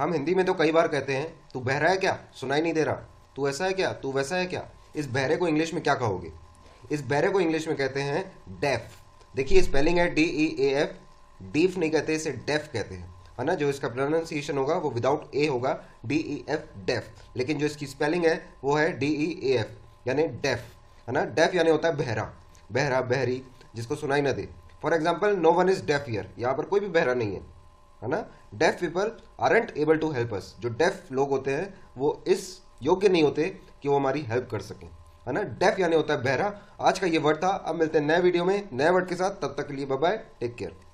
हम हिंदी में तो कई बार कहते हैं तू बहरा है क्या सुनाई नहीं दे रहा तू ऐसा है क्या तू वैसा है क्या इस बहरे को इंग्लिश में क्या कहोगे इस बहरे को इंग्लिश में कहते हैं डेफ देखिए स्पेलिंग है डी ई ए एफ डीफ नहीं कहते इसे डेफ कहते हैं है ना जो इसका प्रोनाउंसिएशन होगा वो विदाउट ए होगा डी ई एफ डेफ लेकिन जो इसकी स्पेलिंग है वो है डी ई ए एफ यानी डेफ है ना डेफ यानी होता है बहरा बहरा बहरी जिसको सुनाई ना दे for example no one is deaf here यहाँ पर कोई भी बहरा नहीं है है ना deaf people aren't able to help us जो डेफ लोग होते हैं वो इस योग्य नहीं होते कि वो हमारी हेल्प कर सकें है ना डेफ यानी होता है बहरा आज का ये वर्ड था अब मिलते हैं नए वीडियो में नए वर्ड के साथ तब तक के लिए बाय टेक केयर